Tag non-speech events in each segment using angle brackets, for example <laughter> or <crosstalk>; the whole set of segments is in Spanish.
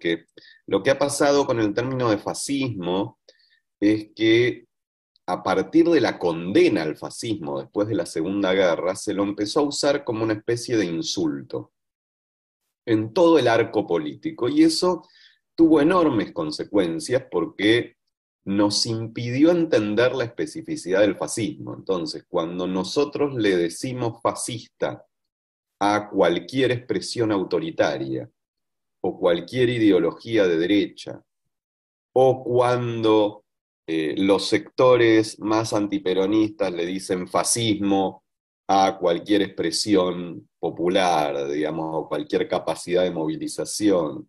porque lo que ha pasado con el término de fascismo es que a partir de la condena al fascismo después de la Segunda Guerra, se lo empezó a usar como una especie de insulto en todo el arco político. Y eso tuvo enormes consecuencias porque nos impidió entender la especificidad del fascismo. Entonces, cuando nosotros le decimos fascista a cualquier expresión autoritaria, o cualquier ideología de derecha, o cuando eh, los sectores más antiperonistas le dicen fascismo a cualquier expresión popular, digamos, o cualquier capacidad de movilización,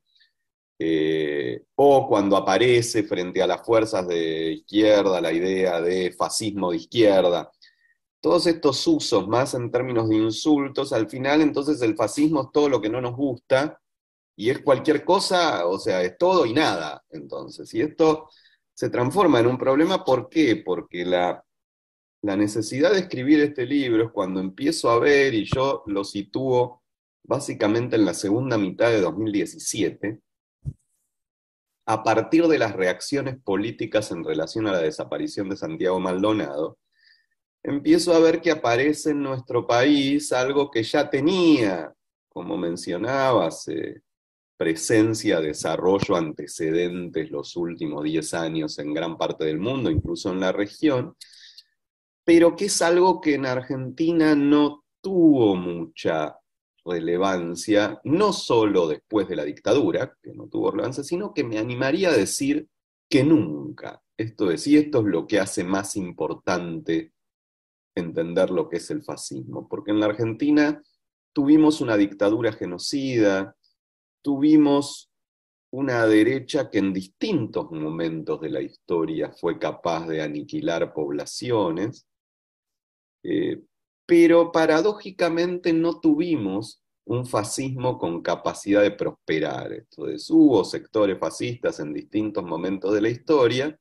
eh, o cuando aparece frente a las fuerzas de izquierda la idea de fascismo de izquierda. Todos estos usos, más en términos de insultos, al final entonces el fascismo es todo lo que no nos gusta, y es cualquier cosa, o sea, es todo y nada. Entonces, y esto se transforma en un problema, ¿por qué? Porque la, necesidad de escribir este libro es cuando empiezo a ver, y yo lo sitúo básicamente en la segunda mitad de 2017, a partir de las reacciones políticas en relación a la desaparición de Santiago Maldonado, empiezo a ver que aparece en nuestro país algo que ya tenía, como mencionabas, presencia, desarrollo, antecedentes los últimos 10 años en gran parte del mundo, incluso en la región, pero que es algo que en Argentina no tuvo mucha relevancia, no solo después de la dictadura, que no tuvo relevancia, sino que me animaría a decir que nunca. Esto es, y esto es lo que hace más importante entender lo que es el fascismo, porque en la Argentina tuvimos una dictadura genocida, tuvimos una derecha que en distintos momentos de la historia fue capaz de aniquilar poblaciones, eh, pero paradójicamente no tuvimos un fascismo con capacidad de prosperar. Entonces hubo sectores fascistas en distintos momentos de la historia,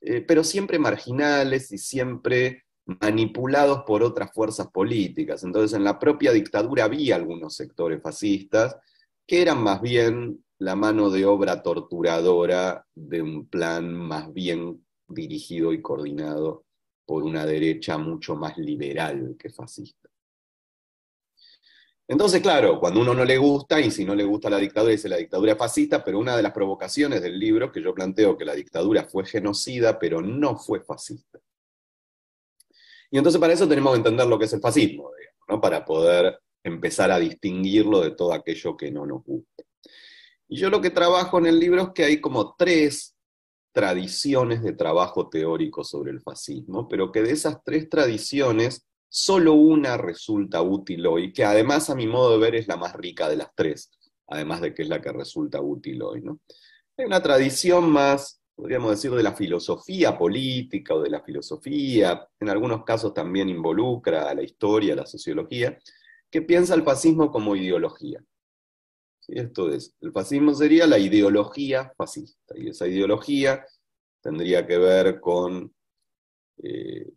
eh, pero siempre marginales y siempre manipulados por otras fuerzas políticas. Entonces en la propia dictadura había algunos sectores fascistas, que eran más bien la mano de obra torturadora de un plan más bien dirigido y coordinado por una derecha mucho más liberal que fascista. Entonces, claro, cuando uno no le gusta, y si no le gusta la dictadura, dice la dictadura fascista, pero una de las provocaciones del libro que yo planteo que la dictadura fue genocida, pero no fue fascista. Y entonces para eso tenemos que entender lo que es el fascismo, digamos, ¿no? para poder empezar a distinguirlo de todo aquello que no nos gusta. Y yo lo que trabajo en el libro es que hay como tres tradiciones de trabajo teórico sobre el fascismo, pero que de esas tres tradiciones solo una resulta útil hoy, que además a mi modo de ver es la más rica de las tres, además de que es la que resulta útil hoy. ¿no? Hay una tradición más, podríamos decir, de la filosofía política o de la filosofía, en algunos casos también involucra a la historia, a la sociología, que piensa el fascismo como ideología. Esto es, el fascismo sería la ideología fascista, y esa ideología tendría que ver con eh,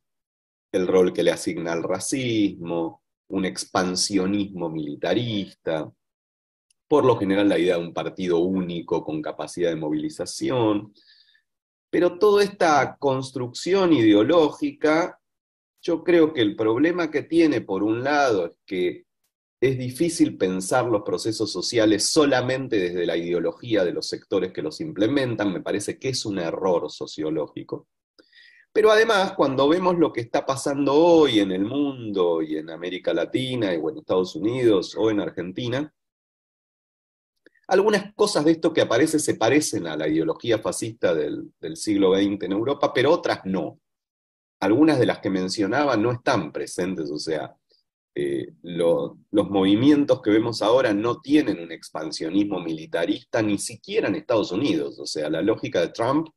el rol que le asigna al racismo, un expansionismo militarista, por lo general la idea de un partido único con capacidad de movilización, pero toda esta construcción ideológica, yo creo que el problema que tiene, por un lado, es que es difícil pensar los procesos sociales solamente desde la ideología de los sectores que los implementan, me parece que es un error sociológico. Pero además, cuando vemos lo que está pasando hoy en el mundo y en América Latina y en Estados Unidos o en Argentina, algunas cosas de esto que aparece se parecen a la ideología fascista del, del siglo XX en Europa, pero otras no. Algunas de las que mencionaba no están presentes, o sea, eh, los movimientos que vemos ahora no tienen un expansionismo militarista ni siquiera en Estados Unidos. O sea, la lógica de Trump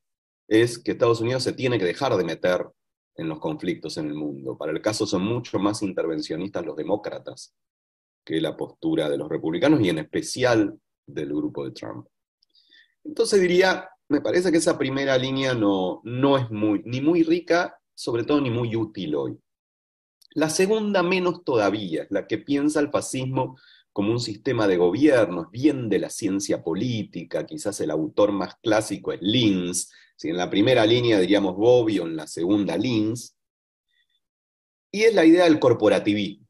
es que Estados Unidos se tiene que dejar de meter en los conflictos en el mundo. Para el caso son mucho más intervencionistas los demócratas que la postura de los republicanos y en especial del grupo de Trump. Entonces diría, me parece que esa primera línea no, no es muy, ni muy rica, sobre todo ni muy útil hoy. La segunda menos todavía, la que piensa el fascismo como un sistema de es bien de la ciencia política, quizás el autor más clásico es Linz, si en la primera línea diríamos Bobbio, en la segunda Linz, y es la idea del corporativismo.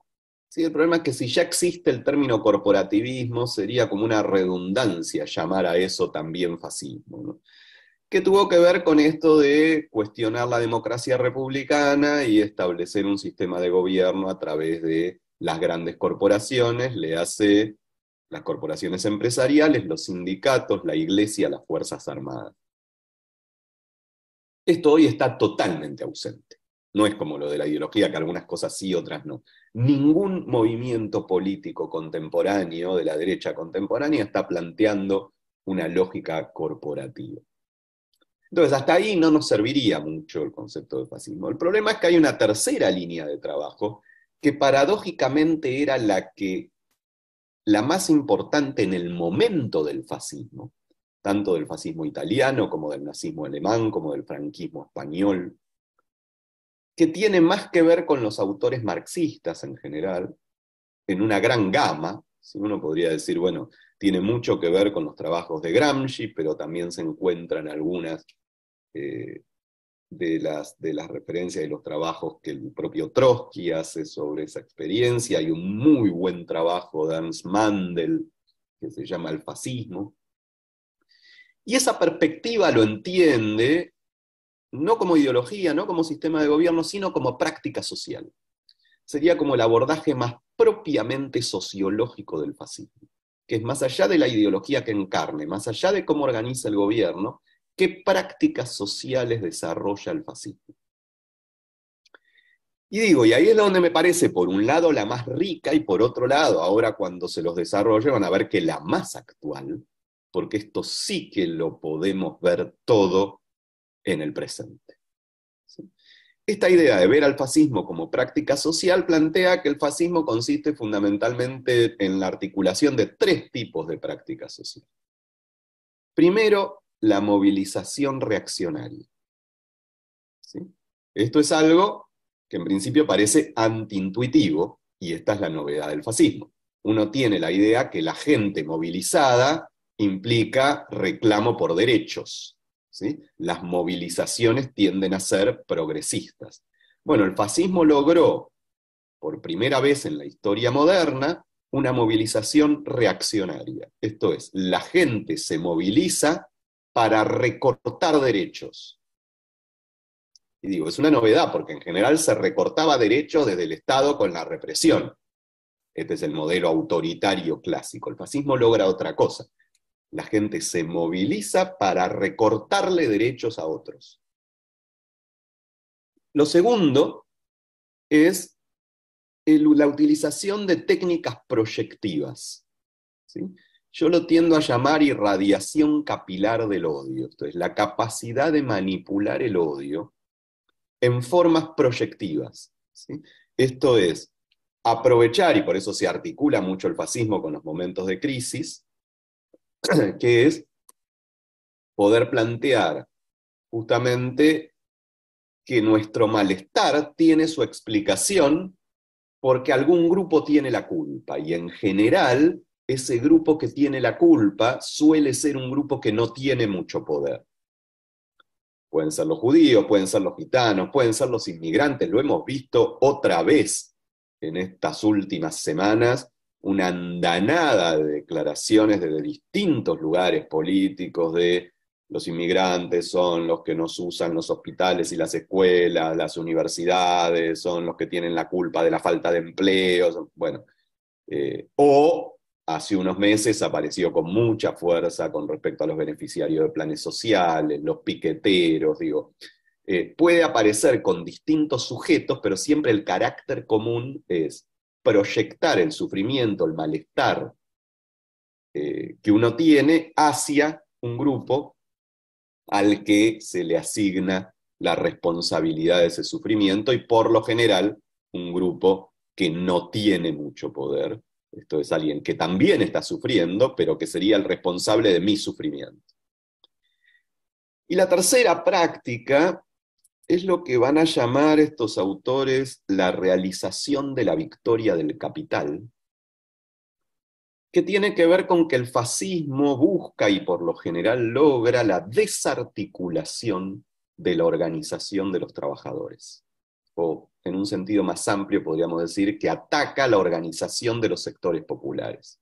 Sí, el problema es que si ya existe el término corporativismo, sería como una redundancia llamar a eso también fascismo que tuvo que ver con esto de cuestionar la democracia republicana y establecer un sistema de gobierno a través de las grandes corporaciones, le hace las corporaciones empresariales, los sindicatos, la iglesia, las Fuerzas Armadas. Esto hoy está totalmente ausente. No es como lo de la ideología, que algunas cosas sí, otras no. Ningún movimiento político contemporáneo, de la derecha contemporánea, está planteando una lógica corporativa. Entonces, hasta ahí no nos serviría mucho el concepto de fascismo. El problema es que hay una tercera línea de trabajo que paradójicamente era la que la más importante en el momento del fascismo, tanto del fascismo italiano como del nazismo alemán, como del franquismo español, que tiene más que ver con los autores marxistas en general, en una gran gama, si uno podría decir, bueno, tiene mucho que ver con los trabajos de Gramsci, pero también se encuentran algunas eh, de, las, de las referencias y los trabajos que el propio Trotsky hace sobre esa experiencia. Hay un muy buen trabajo de Hans Mandel que se llama El fascismo. Y esa perspectiva lo entiende no como ideología, no como sistema de gobierno, sino como práctica social. Sería como el abordaje más propiamente sociológico del fascismo, que es más allá de la ideología que encarne, más allá de cómo organiza el gobierno, qué prácticas sociales desarrolla el fascismo. Y digo, y ahí es donde me parece, por un lado, la más rica y por otro lado, ahora cuando se los desarrolle van a ver que la más actual, porque esto sí que lo podemos ver todo en el presente. Esta idea de ver al fascismo como práctica social plantea que el fascismo consiste fundamentalmente en la articulación de tres tipos de prácticas sociales. Primero, la movilización reaccionaria. ¿Sí? Esto es algo que en principio parece antiintuitivo, y esta es la novedad del fascismo. Uno tiene la idea que la gente movilizada implica reclamo por derechos. ¿sí? Las movilizaciones tienden a ser progresistas. Bueno, el fascismo logró, por primera vez en la historia moderna, una movilización reaccionaria. Esto es, la gente se moviliza para recortar derechos. Y digo, es una novedad porque en general se recortaba derechos desde el Estado con la represión. Este es el modelo autoritario clásico. El fascismo logra otra cosa. La gente se moviliza para recortarle derechos a otros. Lo segundo es la utilización de técnicas proyectivas. ¿sí? Yo lo tiendo a llamar irradiación capilar del odio, esto es, la capacidad de manipular el odio en formas proyectivas. Esto es, aprovechar, y por eso se articula mucho el fascismo con los momentos de crisis, <clears throat> que es poder plantear justamente que nuestro malestar tiene su explicación porque algún grupo tiene la culpa y en general ese grupo que tiene la culpa suele ser un grupo que no tiene mucho poder. Pueden ser los judíos, pueden ser los gitanos, pueden ser los inmigrantes, lo hemos visto otra vez en estas últimas semanas, una andanada de declaraciones desde distintos lugares políticos de los inmigrantes son los que nos usan los hospitales y las escuelas, las universidades, son los que tienen la culpa de la falta de empleo, bueno, eh, o hace unos meses apareció con mucha fuerza con respecto a los beneficiarios de planes sociales, los piqueteros, digo. Eh, puede aparecer con distintos sujetos, pero siempre el carácter común es proyectar el sufrimiento, el malestar eh, que uno tiene hacia un grupo al que se le asigna la responsabilidad de ese sufrimiento y por lo general un grupo que no tiene mucho poder esto es alguien que también está sufriendo, pero que sería el responsable de mi sufrimiento. Y la tercera práctica es lo que van a llamar estos autores la realización de la victoria del capital, que tiene que ver con que el fascismo busca y por lo general logra la desarticulación de la organización de los trabajadores, o en un sentido más amplio, podríamos decir, que ataca la organización de los sectores populares.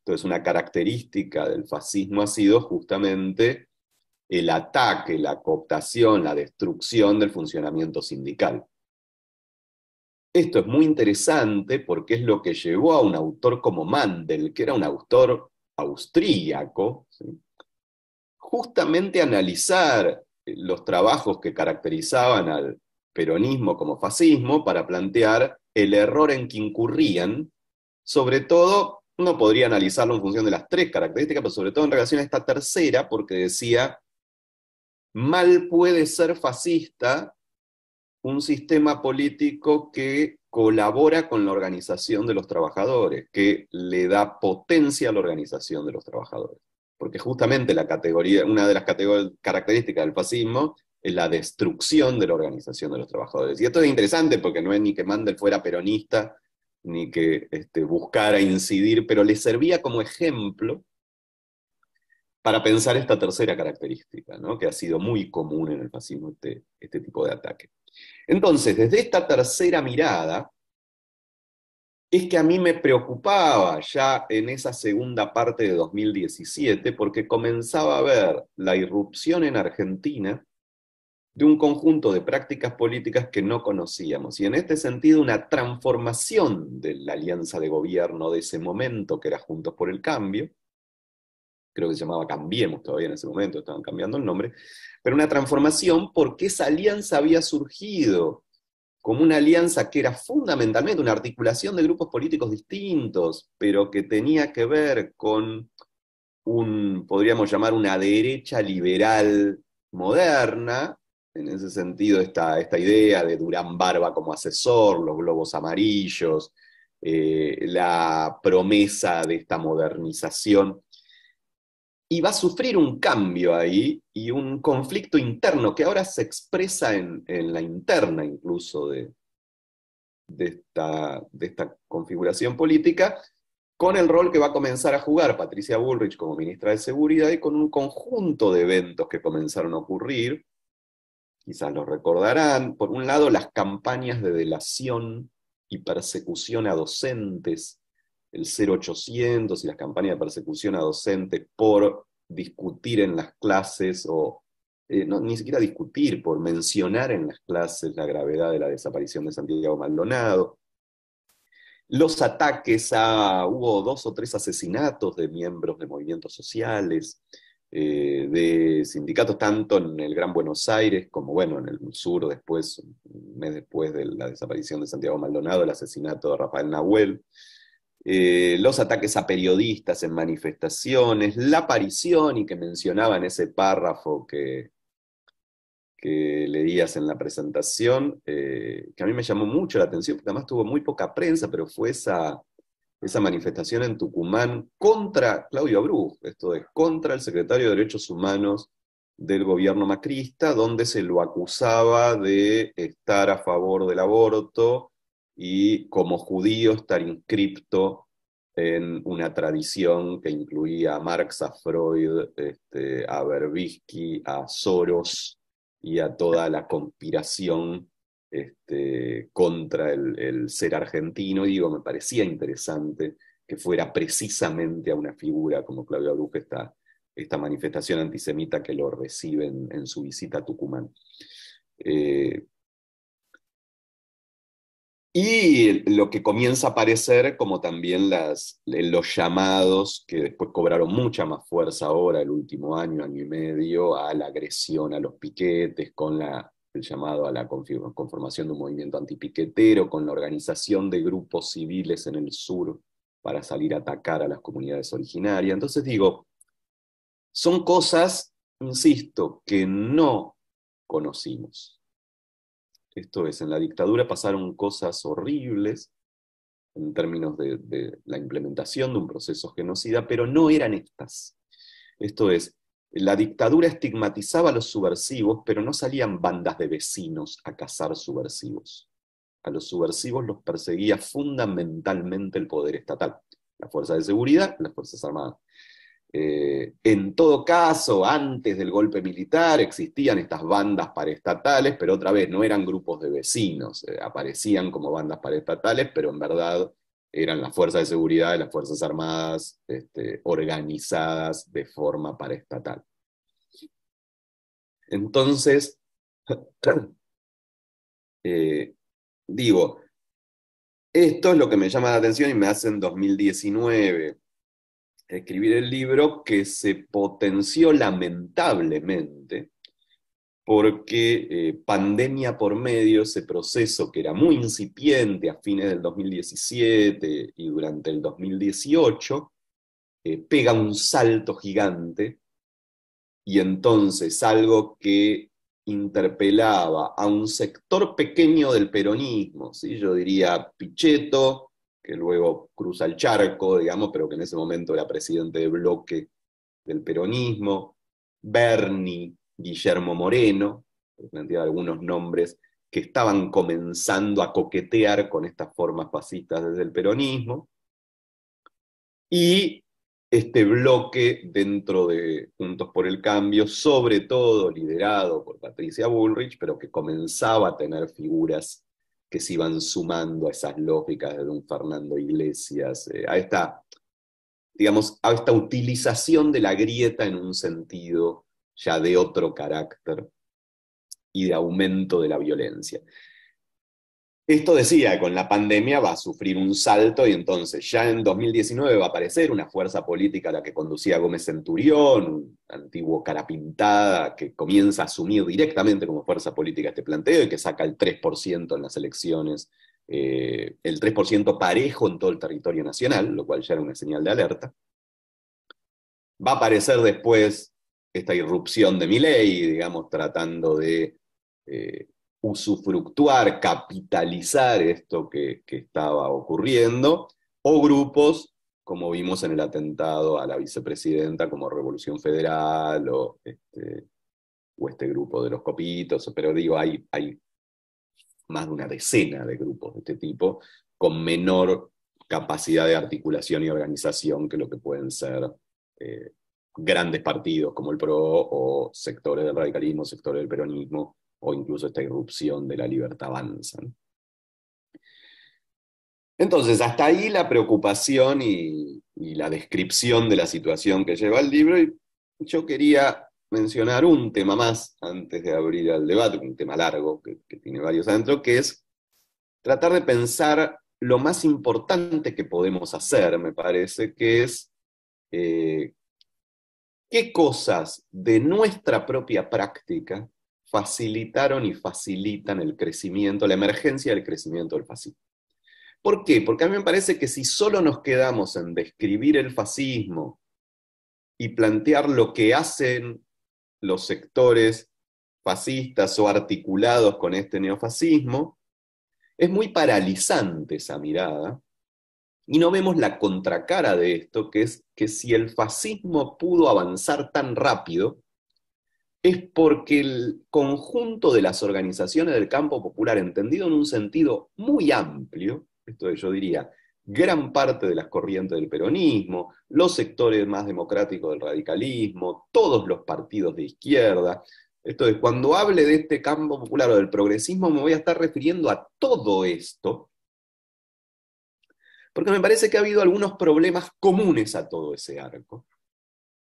Entonces, una característica del fascismo ha sido justamente el ataque, la cooptación, la destrucción del funcionamiento sindical. Esto es muy interesante porque es lo que llevó a un autor como Mandel, que era un autor austríaco, justamente a analizar los trabajos que caracterizaban al, peronismo como fascismo para plantear el error en que incurrían, sobre todo, no podría analizarlo en función de las tres características, pero sobre todo en relación a esta tercera, porque decía, mal puede ser fascista un sistema político que colabora con la organización de los trabajadores, que le da potencia a la organización de los trabajadores. Porque justamente la categoría, una de las características del fascismo la destrucción de la organización de los trabajadores. Y esto es interesante porque no es ni que Mandel fuera peronista, ni que este, buscara incidir, pero le servía como ejemplo para pensar esta tercera característica, que ha sido muy común en el fascismo este, este tipo de ataque. Entonces, desde esta tercera mirada, es que a mí me preocupaba ya en esa segunda parte de 2017 porque comenzaba a ver la irrupción en Argentina de un conjunto de prácticas políticas que no conocíamos. Y en este sentido, una transformación de la alianza de gobierno de ese momento, que era Juntos por el Cambio, creo que se llamaba Cambiemos todavía en ese momento, estaban cambiando el nombre, pero una transformación porque esa alianza había surgido como una alianza que era fundamentalmente una articulación de grupos políticos distintos, pero que tenía que ver con un, podríamos llamar, una derecha liberal moderna, en ese sentido esta, esta idea de Durán Barba como asesor, los globos amarillos, eh, la promesa de esta modernización. Y va a sufrir un cambio ahí y un conflicto interno que ahora se expresa en, la interna incluso de, de, esta, de esta configuración política, con el rol que va a comenzar a jugar Patricia Bullrich como ministra de Seguridad y con un conjunto de eventos que comenzaron a ocurrir, quizás lo recordarán, por un lado las campañas de delación y persecución a docentes, el 0800 y las campañas de persecución a docentes por discutir en las clases o eh, ni siquiera discutir, por mencionar en las clases la gravedad de la desaparición de Santiago Maldonado. Los ataques a, hubo dos o tres asesinatos de miembros de movimientos sociales, eh, de sindicatos, tanto en el Gran Buenos Aires como bueno, en el sur, después, un mes después de la desaparición de Santiago Maldonado, el asesinato de Rafael Nahuel, eh, los ataques a periodistas en manifestaciones, la aparición, y que mencionaba en ese párrafo que, que leías en la presentación, eh, que a mí me llamó mucho la atención, porque además tuvo muy poca prensa, pero fue esa esa manifestación en Tucumán contra Claudio Abruz, esto es, contra el secretario de Derechos Humanos del gobierno macrista, donde se lo acusaba de estar a favor del aborto y como judío estar inscripto en una tradición que incluía a Marx, a Freud, este, a Berbisky, a Soros y a toda la conspiración este, contra el, ser argentino, y digo, me parecía interesante que fuera precisamente a una figura como Claudia Bruja esta, esta manifestación antisemita que lo recibe en, su visita a Tucumán. Eh, y lo que comienza a aparecer, como también las, los llamados que después cobraron mucha más fuerza ahora, el último año, año y medio, a la agresión, a los piquetes, con la el llamado a la conformación de un movimiento antipiquetero, con la organización de grupos civiles en el sur para salir a atacar a las comunidades originarias. Entonces digo, son cosas, insisto, que no conocimos. Esto es, en la dictadura pasaron cosas horribles en términos de, de la implementación de un proceso genocida, pero no eran estas. Esto es, la dictadura estigmatizaba a los subversivos, pero no salían bandas de vecinos a cazar subversivos. A los subversivos los perseguía fundamentalmente el poder estatal, la Fuerza de Seguridad, las Fuerzas Armadas. Eh, en todo caso, antes del golpe militar existían estas bandas paraestatales, pero otra vez no eran grupos de vecinos, eh, aparecían como bandas paraestatales, pero en verdad eran las fuerzas de seguridad las Fuerzas Armadas este, organizadas de forma paraestatal. Entonces, <clears throat> eh, digo, esto es lo que me llama la atención y me hace en 2019 escribir el libro que se potenció lamentablemente porque eh, pandemia por medio, ese proceso que era muy incipiente a fines del 2017 y durante el 2018, eh, pega un salto gigante y entonces algo que interpelaba a un sector pequeño del peronismo, ¿sí? yo diría Pichetto, que luego cruza el charco, digamos, pero que en ese momento era presidente de bloque del peronismo, Berni, Guillermo Moreno, planteaba algunos nombres que estaban comenzando a coquetear con estas formas fascistas desde el peronismo, y este bloque dentro de Juntos por el Cambio, sobre todo liderado por Patricia Bullrich, pero que comenzaba a tener figuras que se iban sumando a esas lógicas de don Fernando Iglesias, eh, a esta digamos, a esta utilización de la grieta en un sentido ya de otro carácter y de aumento de la violencia. Esto decía, con la pandemia va a sufrir un salto y entonces ya en 2019 va a aparecer una fuerza política a la que conducía Gómez Centurión, un antiguo carapintada que comienza a asumir directamente como fuerza política este planteo y que saca el 3% en las elecciones, eh, el 3% parejo en todo el territorio nacional, lo cual ya era una señal de alerta. Va a aparecer después esta irrupción de mi ley, digamos, tratando de eh, usufructuar, capitalizar esto que, estaba ocurriendo, o grupos, como vimos en el atentado a la vicepresidenta, como Revolución Federal o este, este grupo de los copitos, pero digo, hay, más de una decena de grupos de este tipo con menor capacidad de articulación y organización que lo que pueden ser eh, grandes partidos como el PRO o sectores del radicalismo, sectores del peronismo o incluso esta irrupción de la libertad avanza. Entonces, hasta ahí la preocupación y, la descripción de la situación que lleva el libro y yo quería mencionar un tema más antes de abrir al debate, un tema largo que, tiene varios adentro, que es tratar de pensar lo más importante que podemos hacer, me parece, que es eh, qué cosas de nuestra propia práctica facilitaron y facilitan el crecimiento, la emergencia del crecimiento del fascismo. ¿Por qué? Porque a mí me parece que si solo nos quedamos en describir el fascismo y plantear lo que hacen los sectores fascistas o articulados con este neofascismo, es muy paralizante esa mirada y no vemos la contracara de esto, que es que si el fascismo pudo avanzar tan rápido, es porque el conjunto de las organizaciones del campo popular, entendido en un sentido muy amplio, esto yo diría, gran parte de las corrientes del peronismo, los sectores más democráticos del radicalismo, todos los partidos de izquierda. Esto es, cuando hable de este campo popular o del progresismo, me voy a estar refiriendo a todo esto, porque me parece que ha habido algunos problemas comunes a todo ese arco,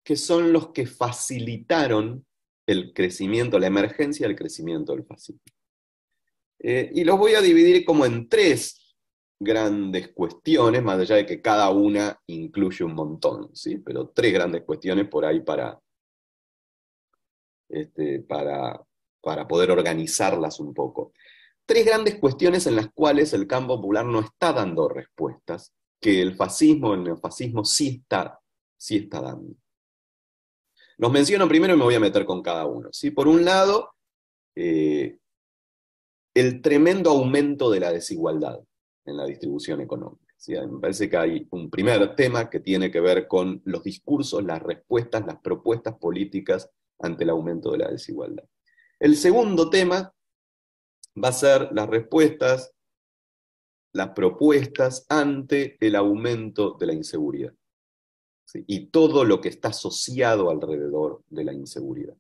que son los que facilitaron el crecimiento, la emergencia el crecimiento del fascismo. Eh, y los voy a dividir como en tres grandes cuestiones, más allá de que cada una incluye un montón, ¿sí? pero tres grandes cuestiones por ahí para, este, para, para poder organizarlas un poco tres grandes cuestiones en las cuales el campo popular no está dando respuestas, que el fascismo, el neofascismo sí está, sí está dando. Los menciono primero y me voy a meter con cada uno. Por un lado, eh, el tremendo aumento de la desigualdad en la distribución económica. Me parece que hay un primer tema que tiene que ver con los discursos, las respuestas, las propuestas políticas ante el aumento de la desigualdad. El segundo tema va a ser las respuestas, las propuestas ante el aumento de la inseguridad y todo lo que está asociado alrededor de la inseguridad.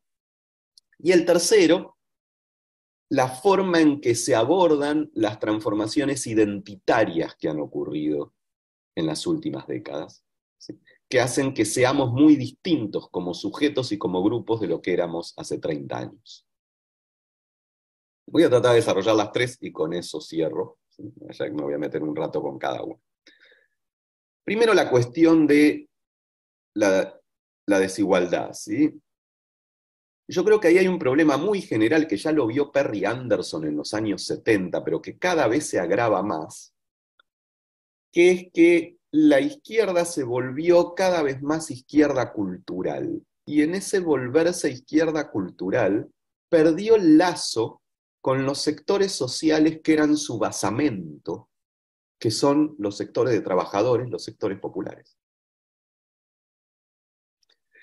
Y el tercero, la forma en que se abordan las transformaciones identitarias que han ocurrido en las últimas décadas, que hacen que seamos muy distintos como sujetos y como grupos de lo que éramos hace 30 años. Voy a tratar de desarrollar las tres y con eso cierro. me voy a meter un rato con cada una. Primero la cuestión de la, desigualdad. ¿sí? Yo creo que ahí hay un problema muy general que ya lo vio Perry Anderson en los años 70, pero que cada vez se agrava más, que es que la izquierda se volvió cada vez más izquierda cultural. Y en ese volverse izquierda cultural, perdió el lazo con los sectores sociales que eran su basamento, que son los sectores de trabajadores, los sectores populares.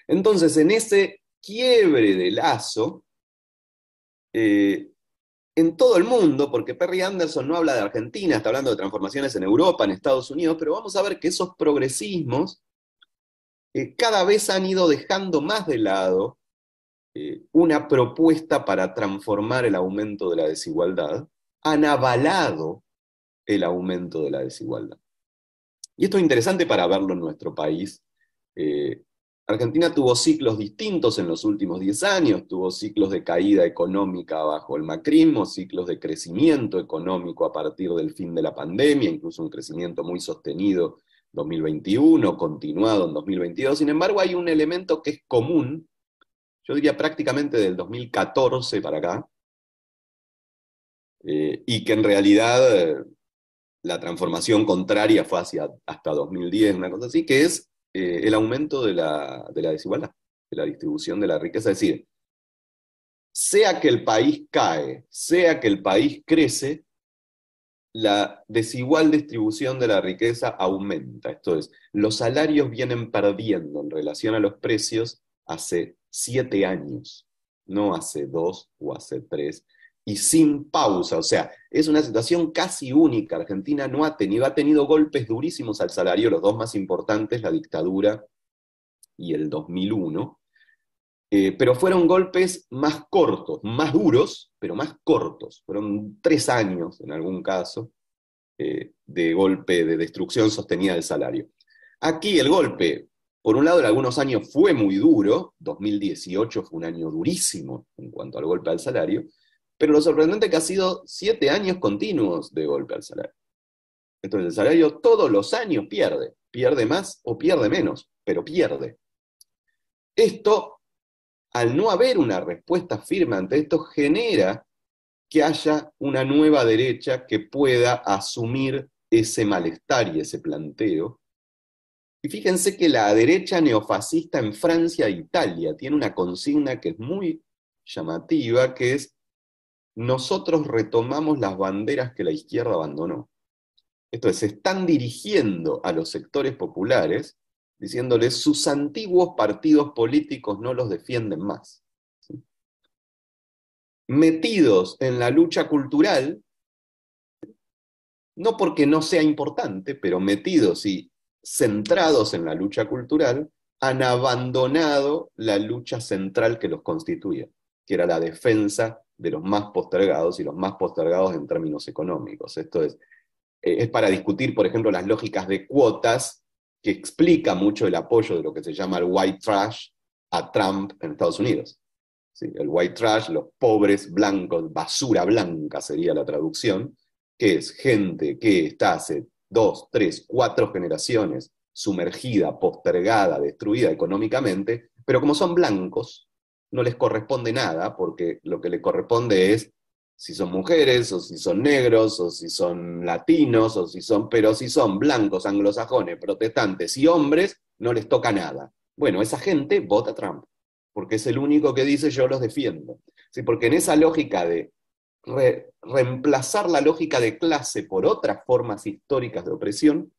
Entonces, en ese quiebre de lazo, eh, en todo el mundo, porque Perry Anderson no habla de Argentina, está hablando de transformaciones en Europa, en Estados Unidos, pero vamos a ver que esos progresismos eh, cada vez han ido dejando más de lado eh, una propuesta para transformar el aumento de la desigualdad, han avalado el aumento de la desigualdad. Y esto es interesante para verlo en nuestro país. Eh, Argentina tuvo ciclos distintos en los últimos 10 años, tuvo ciclos de caída económica bajo el macrismo, ciclos de crecimiento económico a partir del fin de la pandemia, incluso un crecimiento muy sostenido 2021, continuado en 2022. Sin embargo, hay un elemento que es común yo diría prácticamente del 2014 para acá, eh, y que en realidad eh, la transformación contraria fue hacia, hasta 2010, una cosa así, que es eh, el aumento de la, de la desigualdad, de la distribución de la riqueza. Es decir, sea que el país cae, sea que el país crece, la desigual distribución de la riqueza aumenta. Esto es, los salarios vienen perdiendo en relación a los precios hace siete años, no hace dos o hace tres, y sin pausa. O sea, es una situación casi única. Argentina no ha tenido, ha tenido golpes durísimos al salario, los dos más importantes, la dictadura y el 2001. Eh, pero fueron golpes más cortos, más duros, pero más cortos. Fueron tres años en algún caso eh, de golpe de destrucción sostenida del salario. Aquí el golpe por un lado, en algunos años fue muy duro, 2018 fue un año durísimo en cuanto al golpe al salario, pero lo sorprendente es que ha sido siete años continuos de golpe al salario. Entonces el salario todos los años pierde, pierde más o pierde menos, pero pierde. Esto, al no haber una respuesta firme ante esto, genera que haya una nueva derecha que pueda asumir ese malestar y ese planteo y fíjense que la derecha neofascista en Francia e Italia tiene una consigna que es muy llamativa, que es, nosotros retomamos las banderas que la izquierda abandonó. Esto es, se están dirigiendo a los sectores populares diciéndoles sus antiguos partidos políticos no los defienden más. Metidos en la lucha cultural, no porque no sea importante, pero metidos y centrados en la lucha cultural, han abandonado la lucha central que los constituye, que era la defensa de los más postergados y los más postergados en términos económicos. Esto es, eh, es para discutir, por ejemplo, las lógicas de cuotas, que explica mucho el apoyo de lo que se llama el white trash a Trump en Estados Unidos. el white trash, los pobres blancos, basura blanca sería la traducción, que es gente que está hace dos, tres, cuatro generaciones sumergida, postergada, destruida económicamente, pero como son blancos, no les corresponde nada, porque lo que le corresponde es si son mujeres, o si son negros, o si son latinos, o si son, pero si son blancos, anglosajones, protestantes y hombres, no les toca nada. Bueno, esa gente vota Trump, porque es el único que dice yo los defiendo. ¿Sí? Porque en esa lógica de reemplazar la lógica de clase por otras formas históricas de opresión,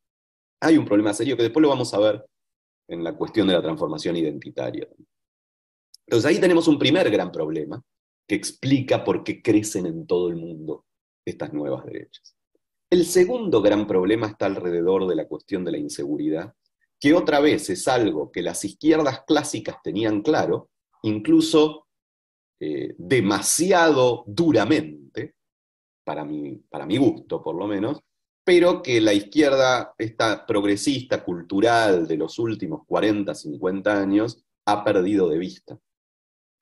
hay un problema serio que después lo vamos a ver en la cuestión de la transformación identitaria. Entonces ahí tenemos un primer gran problema que explica por qué crecen en todo el mundo estas nuevas derechas. El segundo gran problema está alrededor de la cuestión de la inseguridad, que otra vez es algo que las izquierdas clásicas tenían claro, incluso eh, demasiado duramente, para mi, para mi gusto por lo menos, pero que la izquierda, esta progresista cultural de los últimos 40, 50 años, ha perdido de vista.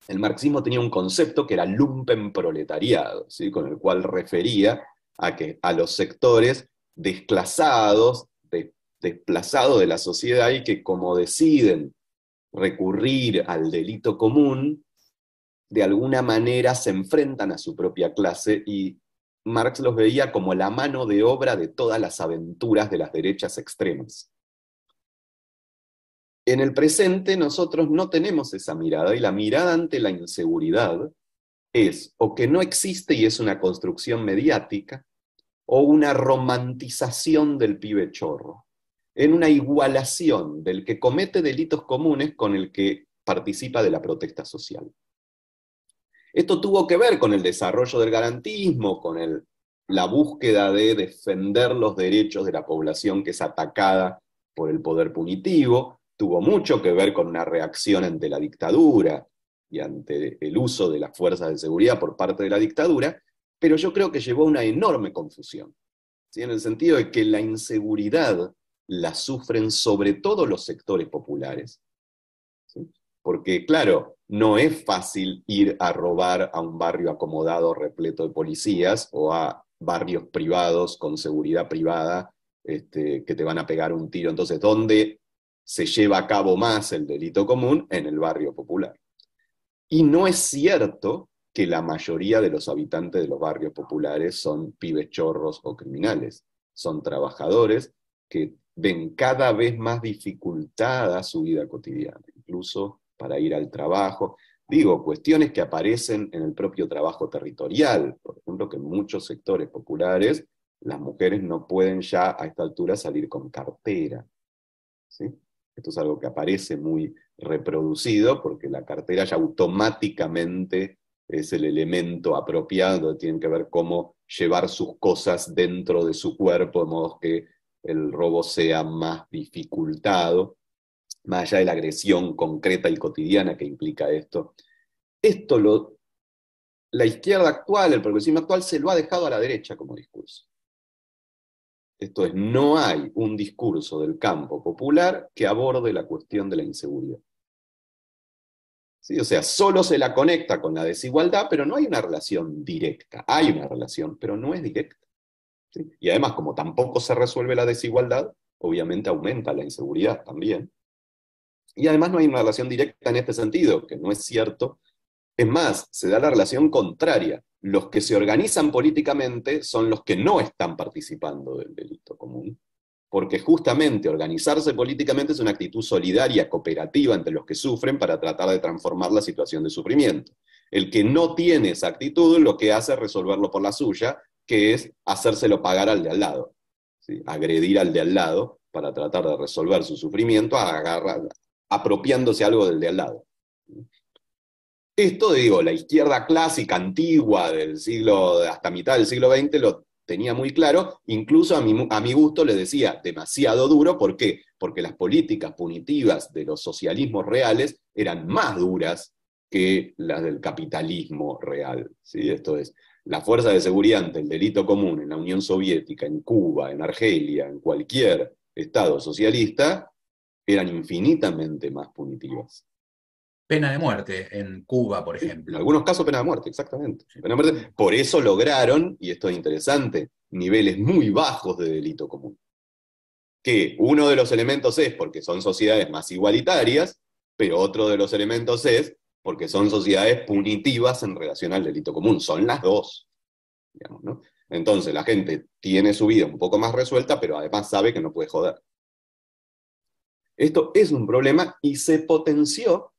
El marxismo tenía un concepto que era lumpenproletariado, ¿sí? con el cual refería a, que, a los sectores desplazados de la sociedad y que como deciden recurrir al delito común, de alguna manera se enfrentan a su propia clase y Marx los veía como la mano de obra de todas las aventuras de las derechas extremas. En el presente nosotros no tenemos esa mirada y la mirada ante la inseguridad es o que no existe y es una construcción mediática o una romantización del pibe chorro, en una igualación del que comete delitos comunes con el que participa de la protesta social. Esto tuvo que ver con el desarrollo del garantismo, con la búsqueda de defender los derechos de la población que es atacada por el poder punitivo, tuvo mucho que ver con una reacción ante la dictadura y ante el uso de las fuerzas de seguridad por parte de la dictadura, pero yo creo que llevó a una enorme confusión, en el sentido de que la inseguridad la sufren sobre todo los sectores populares, porque claro, no es fácil ir a robar a un barrio acomodado repleto de policías o a barrios privados con seguridad privada este, que te van a pegar un tiro. Entonces, ¿dónde se lleva a cabo más el delito común? En el barrio popular. Y no es cierto que la mayoría de los habitantes de los barrios populares son pibes chorros o criminales. Son trabajadores que ven cada vez más dificultada su vida cotidiana. Incluso para ir al trabajo. Digo, cuestiones que aparecen en el propio trabajo territorial, por ejemplo, que en muchos sectores populares las mujeres no pueden ya a esta altura salir con cartera. ¿sí? Esto es algo que aparece muy reproducido porque la cartera ya automáticamente es el elemento apropiado, tienen que ver cómo llevar sus cosas dentro de su cuerpo, de modo que el robo sea más dificultado más allá de la agresión concreta y cotidiana que implica esto. Esto lo, la izquierda actual, el progresismo actual, se lo ha dejado a la derecha como discurso. Esto es, no hay un discurso del campo popular que aborde la cuestión de la inseguridad. ¿Sí? O sea, solo se la conecta con la desigualdad, pero no hay una relación directa. Hay una relación, pero no es directa. Y además, como tampoco se resuelve la desigualdad, obviamente aumenta la inseguridad también. Y además no hay una relación directa en este sentido, que no es cierto. Es más, se da la relación contraria. Los que se organizan políticamente son los que no están participando del delito común, porque justamente organizarse políticamente es una actitud solidaria, cooperativa entre los que sufren para tratar de transformar la situación de sufrimiento. El que no tiene esa actitud lo que hace es resolverlo por la suya, que es hacérselo pagar al de al lado, agredir al de al lado para tratar de resolver su sufrimiento, agarra, apropiándose algo del de al lado. Esto, digo, la izquierda clásica antigua del siglo, hasta mitad del siglo XX, lo tenía muy claro, incluso a mi, gusto le decía demasiado duro, ¿por qué? Porque las políticas punitivas de los socialismos reales eran más duras que las del capitalismo real. ¿sí? Esto es, la fuerza de seguridad ante el delito común en la Unión Soviética, en Cuba, en Argelia, en cualquier Estado socialista, eran infinitamente más punitivas. Pena de muerte en Cuba, por ejemplo. En algunos casos pena de muerte, exactamente. Por eso lograron, y esto es interesante, niveles muy bajos de delito común. Que uno de los elementos es porque son sociedades más igualitarias, pero otro de los elementos es porque son sociedades punitivas en relación al delito común. Son las dos. Entonces la gente tiene su vida un poco más resuelta, pero además sabe que no puede joder. Esto es un problema y se potenció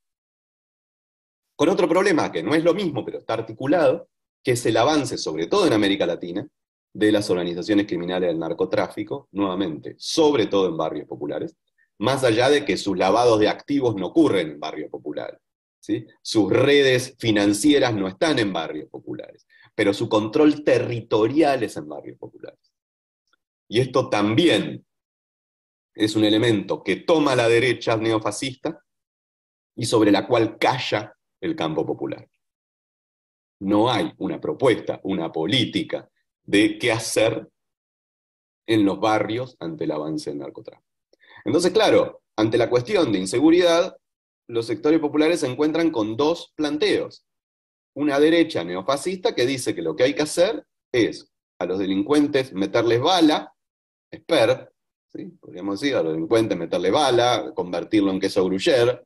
con otro problema que no es lo mismo, pero está articulado, que es el avance, sobre todo en América Latina, de las organizaciones criminales del narcotráfico, nuevamente, sobre todo en barrios populares, más allá de que sus lavados de activos no ocurren en barrios populares. Sus redes financieras no están en barrios populares, pero su control territorial es en barrios populares. Y esto también es un elemento que toma la derecha neofascista y sobre la cual calla el campo popular. No hay una propuesta, una política de qué hacer en los barrios ante el avance del narcotráfico. Entonces, claro, ante la cuestión de inseguridad, los sectores populares se encuentran con dos planteos. Una derecha neofascista que dice que lo que hay que hacer es a los delincuentes meterles bala, esper, podríamos decir, al delincuente meterle bala, convertirlo en queso gruyer.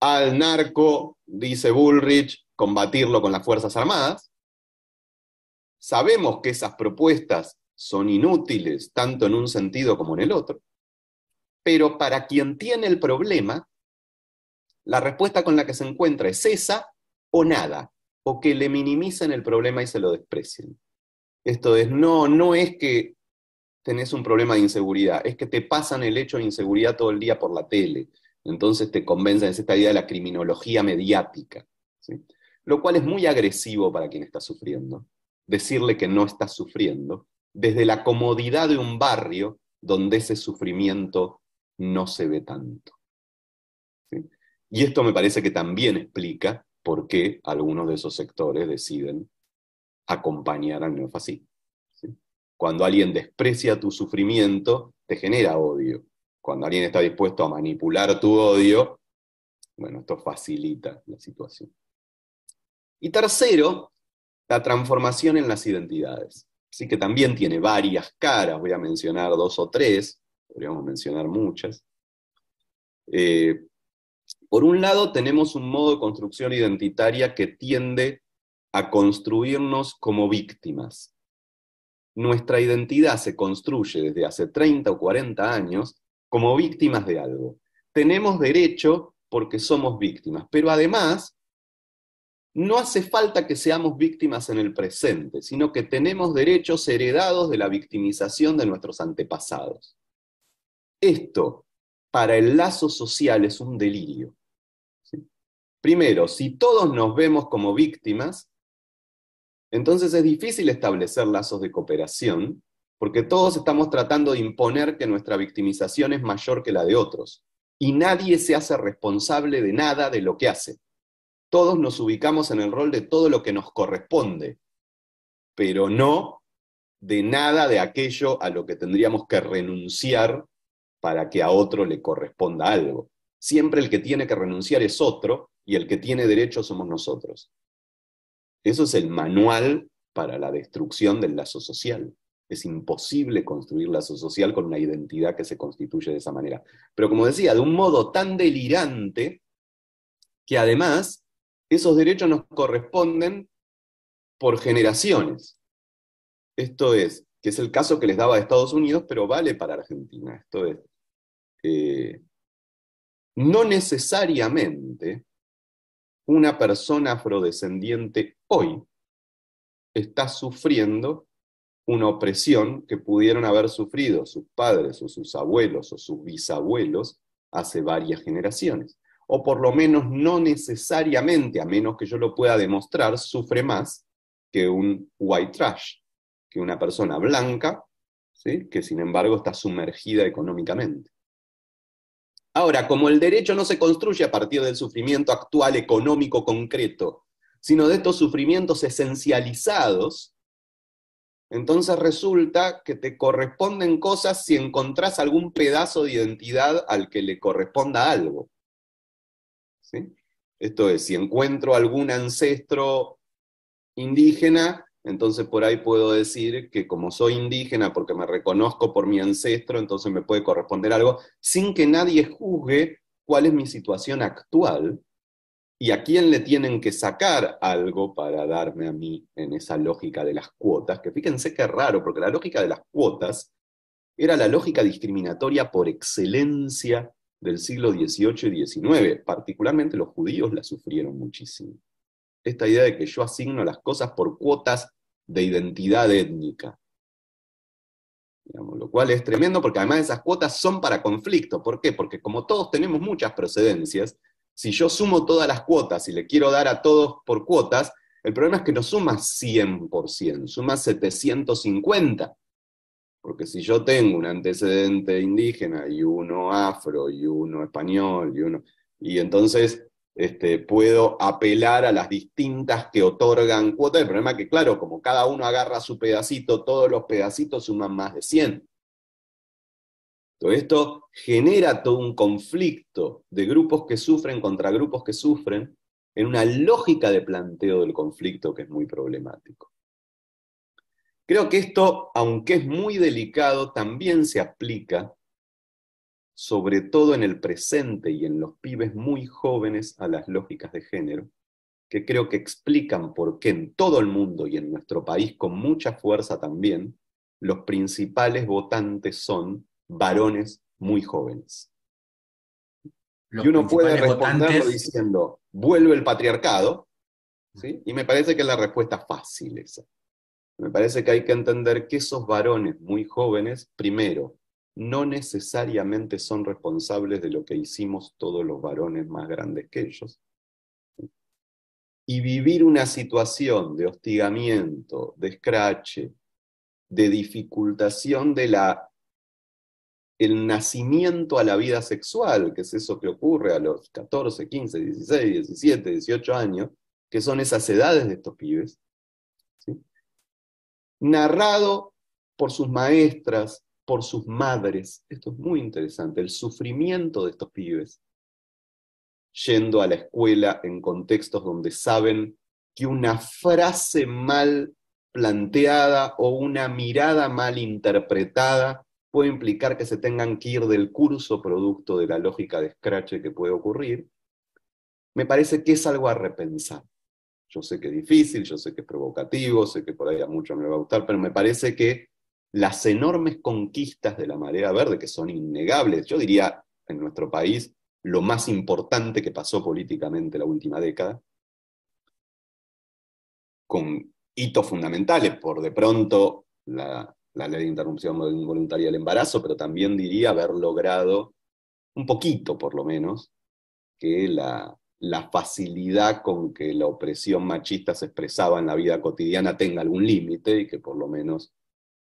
Al narco, dice Bullrich, combatirlo con las Fuerzas Armadas. Sabemos que esas propuestas son inútiles tanto en un sentido como en el otro. Pero para quien tiene el problema, la respuesta con la que se encuentra es esa o nada, o que le minimicen el problema y se lo desprecien. Esto es, no, no es que tenés un problema de inseguridad, es que te pasan el hecho de inseguridad todo el día por la tele. Entonces te convencen, es esta idea de la criminología mediática, lo cual es muy agresivo para quien está sufriendo. Decirle que no está sufriendo desde la comodidad de un barrio donde ese sufrimiento no se ve tanto. Y esto me parece que también explica por qué algunos de esos sectores deciden acompañar al neofascismo. Cuando alguien desprecia tu sufrimiento, te genera odio. Cuando alguien está dispuesto a manipular tu odio, bueno, esto facilita la situación. Y tercero, la transformación en las identidades. Así que también tiene varias caras, voy a mencionar dos o tres, podríamos mencionar muchas. Eh, por un lado, tenemos un modo de construcción identitaria que tiende a construirnos como víctimas nuestra identidad se construye desde hace 30 o 40 años como víctimas de algo. Tenemos derecho porque somos víctimas, pero además no hace falta que seamos víctimas en el presente, sino que tenemos derechos heredados de la victimización de nuestros antepasados. Esto, para el lazo social, es un delirio. Primero, si todos nos vemos como víctimas, entonces es difícil establecer lazos de cooperación porque todos estamos tratando de imponer que nuestra victimización es mayor que la de otros y nadie se hace responsable de nada de lo que hace. Todos nos ubicamos en el rol de todo lo que nos corresponde, pero no de nada de aquello a lo que tendríamos que renunciar para que a otro le corresponda algo. Siempre el que tiene que renunciar es otro y el que tiene derecho somos nosotros. Eso es el manual para la destrucción del lazo social. Es imposible construir lazo social con una identidad que se constituye de esa manera. Pero como decía, de un modo tan delirante que además esos derechos nos corresponden por generaciones. Esto es, que es el caso que les daba a Estados Unidos, pero vale para Argentina. Esto es, eh, no necesariamente una persona afrodescendiente hoy está sufriendo una opresión que pudieron haber sufrido sus padres o sus abuelos o sus bisabuelos hace varias generaciones. O por lo menos no necesariamente, a menos que yo lo pueda demostrar, sufre más que un white trash, que una persona blanca, ¿sí? que sin embargo está sumergida económicamente. Ahora, como el derecho no se construye a partir del sufrimiento actual económico concreto, sino de estos sufrimientos esencializados, entonces resulta que te corresponden cosas si encontrás algún pedazo de identidad al que le corresponda algo. ¿Sí? Esto es, si encuentro algún ancestro indígena, entonces por ahí puedo decir que como soy indígena, porque me reconozco por mi ancestro, entonces me puede corresponder algo, sin que nadie juzgue cuál es mi situación actual y a quién le tienen que sacar algo para darme a mí en esa lógica de las cuotas, que fíjense qué raro, porque la lógica de las cuotas era la lógica discriminatoria por excelencia del siglo XVIII y XIX, particularmente los judíos la sufrieron muchísimo esta idea de que yo asigno las cosas por cuotas de identidad étnica. lo cual es tremendo porque además esas cuotas son para conflicto. ¿Por qué? Porque como todos tenemos muchas procedencias, si yo sumo todas las cuotas y le quiero dar a todos por cuotas, el problema es que no suma 100%, suma 750. Porque si yo tengo un antecedente indígena y uno afro y uno español y uno... Y entonces este, puedo apelar a las distintas que otorgan cuotas. El problema es que, claro, como cada uno agarra su pedacito, todos los pedacitos suman más de 100. Todo esto genera todo un conflicto de grupos que sufren contra grupos que sufren en una lógica de planteo del conflicto que es muy problemático. Creo que esto, aunque es muy delicado, también se aplica sobre todo en el presente y en los pibes muy jóvenes a las lógicas de género, que creo que explican por qué en todo el mundo y en nuestro país con mucha fuerza también, los principales votantes son varones muy jóvenes. y uno puede responderlo diciendo, vuelve el patriarcado, mm. ¿sí? y me parece que es la respuesta fácil esa. Me parece que hay que entender que esos varones muy jóvenes, primero, no necesariamente son responsables de lo que hicimos todos los varones más grandes que ellos. Y vivir una situación de hostigamiento, de escrache, de dificultación de la el nacimiento a la vida sexual, que es eso que ocurre a los 14, 15, 16, 17, 18 años, que son esas edades de estos pibes, narrado por sus maestras, por sus madres. Esto es muy interesante, el sufrimiento de estos pibes, yendo a la escuela en contextos donde saben que una frase mal planteada o una mirada mal interpretada puede implicar que se tengan que ir del curso producto de la lógica de Scratch que puede ocurrir, me parece que es algo a repensar. Yo sé que es difícil, yo sé que es provocativo, sé que por ahí a muchos no les va a gustar, pero me parece que las enormes conquistas de la marea verde, que son innegables, yo diría en nuestro país lo más importante que pasó políticamente la última década, con hitos fundamentales, por de pronto la, la ley de interrupción voluntaria del embarazo, pero también diría haber logrado un poquito, por lo menos, que la, la facilidad con que la opresión machista se expresaba en la vida cotidiana tenga algún límite y que por lo menos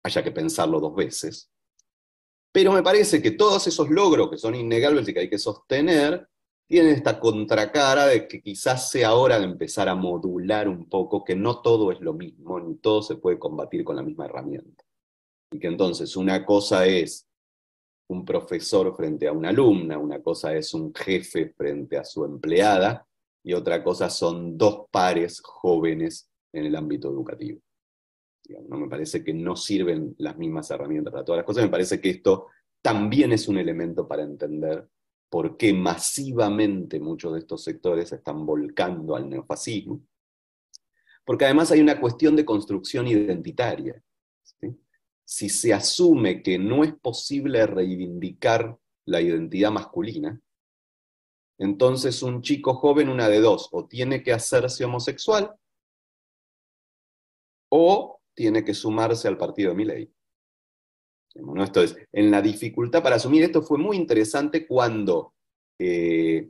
haya que pensarlo dos veces. Pero me parece que todos esos logros que son innegables y que hay que sostener, tienen esta contracara de que quizás sea hora de empezar a modular un poco, que no todo es lo mismo, ni todo se puede combatir con la misma herramienta. Y que entonces una cosa es un profesor frente a una alumna, una cosa es un jefe frente a su empleada, y otra cosa son dos pares jóvenes en el ámbito educativo. ¿no? Me parece que no sirven las mismas herramientas para todas las cosas. Me parece que esto también es un elemento para entender por qué masivamente muchos de estos sectores están volcando al neofascismo. Porque además hay una cuestión de construcción identitaria. Si se asume que no es posible reivindicar la identidad masculina, entonces un chico joven, una de dos, o tiene que hacerse homosexual, o tiene que sumarse al partido de Milley. ley. esto en la dificultad para asumir esto fue muy interesante cuando, eh,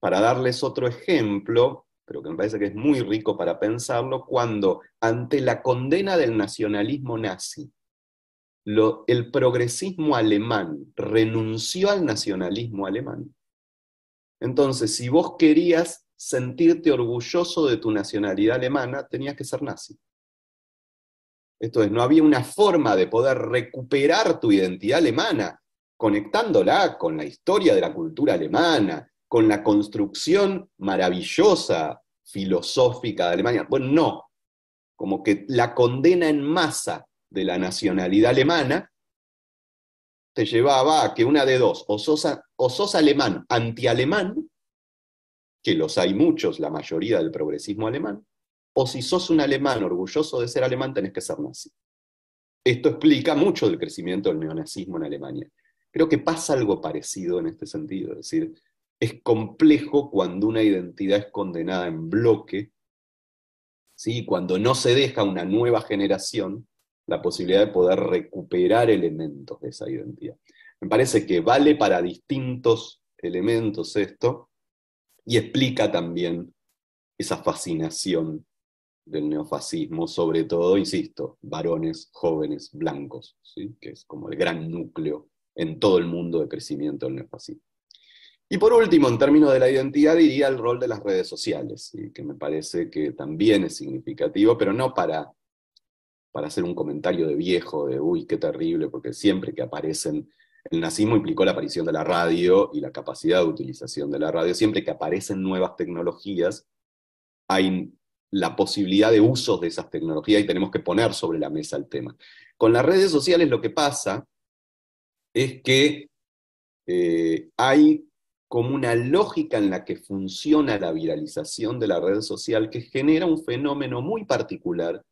para darles otro ejemplo, pero que me parece que es muy rico para pensarlo, cuando ante la condena del nacionalismo nazi, el progresismo alemán renunció al nacionalismo alemán. Entonces, si vos querías sentirte orgulloso de tu nacionalidad alemana, tenías que ser nazi. Entonces no había una forma de poder recuperar tu identidad alemana, conectándola con la historia de la cultura alemana, con la construcción maravillosa, filosófica de Alemania. Bueno, no, como que la condena en masa de la nacionalidad alemana te llevaba a que una de dos, o sos, o sos alemán, antialemán, que los hay muchos, la mayoría del progresismo alemán, o si sos un alemán orgulloso de ser alemán, tenés que ser nazi. Esto explica mucho del crecimiento del neonazismo en Alemania. Creo que pasa algo parecido en este sentido, es decir, es complejo cuando una identidad es condenada en bloque, ¿sí? cuando no se deja a una nueva generación la posibilidad de poder recuperar elementos de esa identidad. Me parece que vale para distintos elementos esto y explica también esa fascinación del neofascismo, sobre todo, insisto, varones jóvenes blancos, que es como el gran núcleo en todo el mundo de crecimiento del neofascismo. Y por último, en términos de la identidad, diría el rol de las redes sociales, que me parece que también es significativo, pero no para, para hacer un comentario de viejo, de uy, qué terrible, porque siempre que aparecen el nazismo implicó la aparición de la radio y la capacidad de utilización de la radio. Siempre que aparecen nuevas tecnologías, hay la posibilidad de usos de esas tecnologías y tenemos que poner sobre la mesa el tema. Con las redes sociales lo que pasa es que eh, hay como una lógica en la que funciona la viralización de la red social que genera un fenómeno muy particular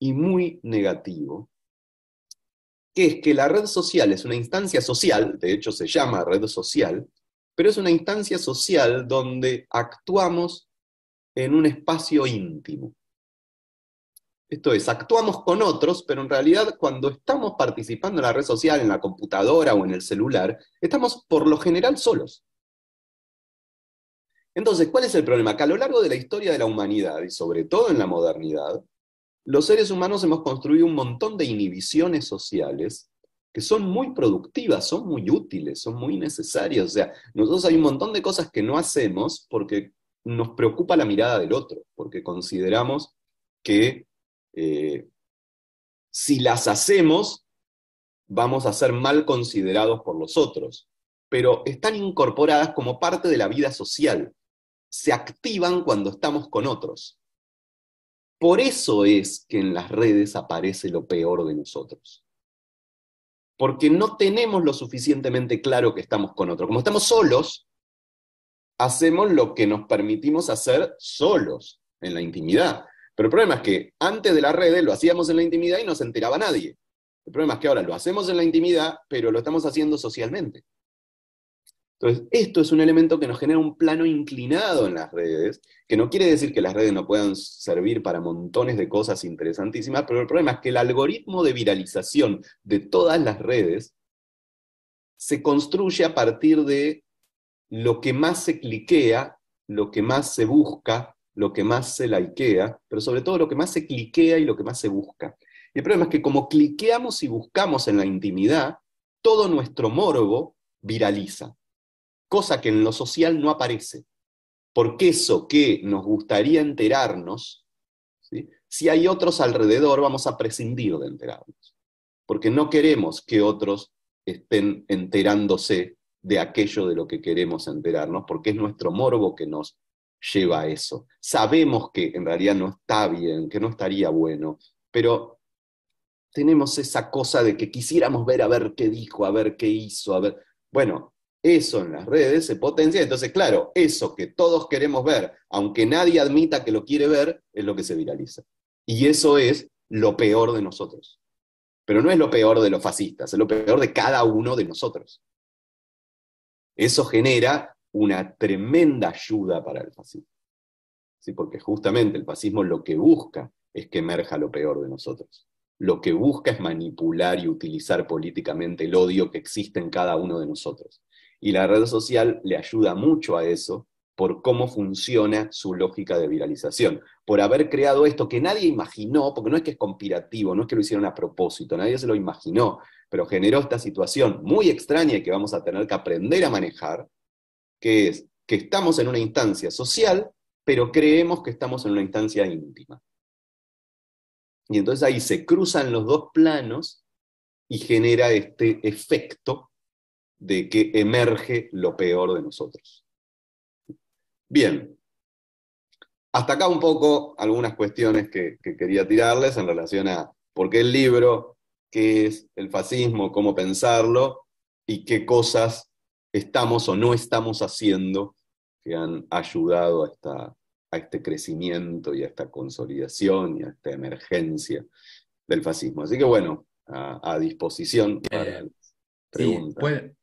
y muy negativo, que es que la red social es una instancia social, de hecho se llama red social, pero es una instancia social donde actuamos en un espacio íntimo. Esto es, actuamos con otros, pero en realidad cuando estamos participando en la red social, en la computadora o en el celular, estamos por lo general solos. Entonces, ¿cuál es el problema? Que a lo largo de la historia de la humanidad, y sobre todo en la modernidad, los seres humanos hemos construido un montón de inhibiciones sociales que son muy productivas, son muy útiles, son muy necesarias. O sea, nosotros hay un montón de cosas que no hacemos porque nos preocupa la mirada del otro, porque consideramos que eh, si las hacemos, vamos a ser mal considerados por los otros, pero están incorporadas como parte de la vida social, se activan cuando estamos con otros. Por eso es que en las redes aparece lo peor de nosotros. Porque no tenemos lo suficientemente claro que estamos con otro. Como estamos solos, hacemos lo que nos permitimos hacer solos, en la intimidad. Pero el problema es que antes de las redes lo hacíamos en la intimidad y no se enteraba nadie. El problema es que ahora lo hacemos en la intimidad, pero lo estamos haciendo socialmente. Entonces, esto es un elemento que nos genera un plano inclinado en las redes, que no quiere decir que las redes no puedan servir para montones de cosas interesantísimas, pero el problema es que el algoritmo de viralización de todas las redes se construye a partir de lo que más se cliquea, lo que más se busca, lo que más se likea, pero sobre todo lo que más se cliquea y lo que más se busca. el problema es que como cliqueamos y buscamos en la intimidad, todo nuestro morbo viraliza, cosa que en lo social no aparece, porque eso que nos gustaría enterarnos, si hay otros alrededor, vamos a prescindir de enterarnos, porque no queremos que otros estén enterándose de aquello de lo que queremos enterarnos, porque es nuestro morbo que nos lleva a eso. Sabemos que en realidad no está bien, que no estaría bueno, pero tenemos esa cosa de que quisiéramos ver a ver qué dijo, a ver qué hizo, a ver... Bueno, eso en las redes se potencia, entonces claro, eso que todos queremos ver, aunque nadie admita que lo quiere ver, es lo que se viraliza. Y eso es lo peor de nosotros. Pero no es lo peor de los fascistas, es lo peor de cada uno de nosotros. Eso genera una tremenda ayuda para el fascismo. ¿Sí? Porque justamente el fascismo lo que busca es que emerja lo peor de nosotros. Lo que busca es manipular y utilizar políticamente el odio que existe en cada uno de nosotros. Y la red social le ayuda mucho a eso por cómo funciona su lógica de viralización, por haber creado esto que nadie imaginó, porque no es que es conspirativo, no es que lo hicieron a propósito, nadie se lo imaginó, pero generó esta situación muy extraña que vamos a tener que aprender a manejar, que es que estamos en una instancia social, pero creemos que estamos en una instancia íntima. Y entonces ahí se cruzan los dos planos y genera este efecto de que emerge lo peor de nosotros. Bien, hasta acá un poco algunas cuestiones que, que quería tirarles en relación a por qué el libro qué es el fascismo, cómo pensarlo y qué cosas estamos o no estamos haciendo que han ayudado a, esta, a este crecimiento y a esta consolidación y a esta emergencia del fascismo. Así que bueno, a, disposición para eh, preguntas.